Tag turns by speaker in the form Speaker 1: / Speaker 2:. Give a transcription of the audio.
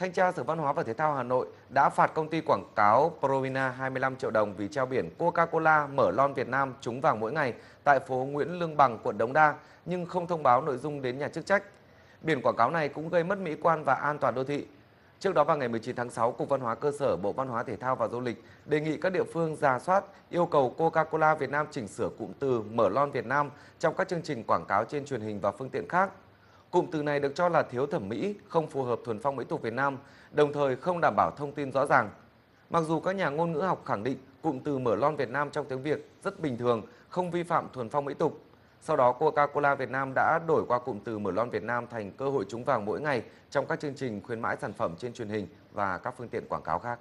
Speaker 1: Thanh tra Sở Văn hóa và Thể thao Hà Nội đã phạt công ty quảng cáo Provina 25 triệu đồng vì treo biển Coca-Cola mở lon Việt Nam trúng vàng mỗi ngày tại phố Nguyễn Lương Bằng, quận Đống Đa nhưng không thông báo nội dung đến nhà chức trách. Biển quảng cáo này cũng gây mất mỹ quan và an toàn đô thị. Trước đó vào ngày 19 tháng 6, Cục Văn hóa Cơ sở Bộ Văn hóa Thể thao và Du lịch đề nghị các địa phương ra soát yêu cầu Coca-Cola Việt Nam chỉnh sửa cụm từ mở lon Việt Nam trong các chương trình quảng cáo trên truyền hình và phương tiện khác. Cụm từ này được cho là thiếu thẩm mỹ, không phù hợp thuần phong mỹ tục Việt Nam, đồng thời không đảm bảo thông tin rõ ràng. Mặc dù các nhà ngôn ngữ học khẳng định cụm từ mở lon Việt Nam trong tiếng Việt rất bình thường, không vi phạm thuần phong mỹ tục. Sau đó Coca-Cola Việt Nam đã đổi qua cụm từ mở lon Việt Nam thành cơ hội trúng vàng mỗi ngày trong các chương trình khuyến mãi sản phẩm trên truyền hình và các phương tiện quảng cáo khác.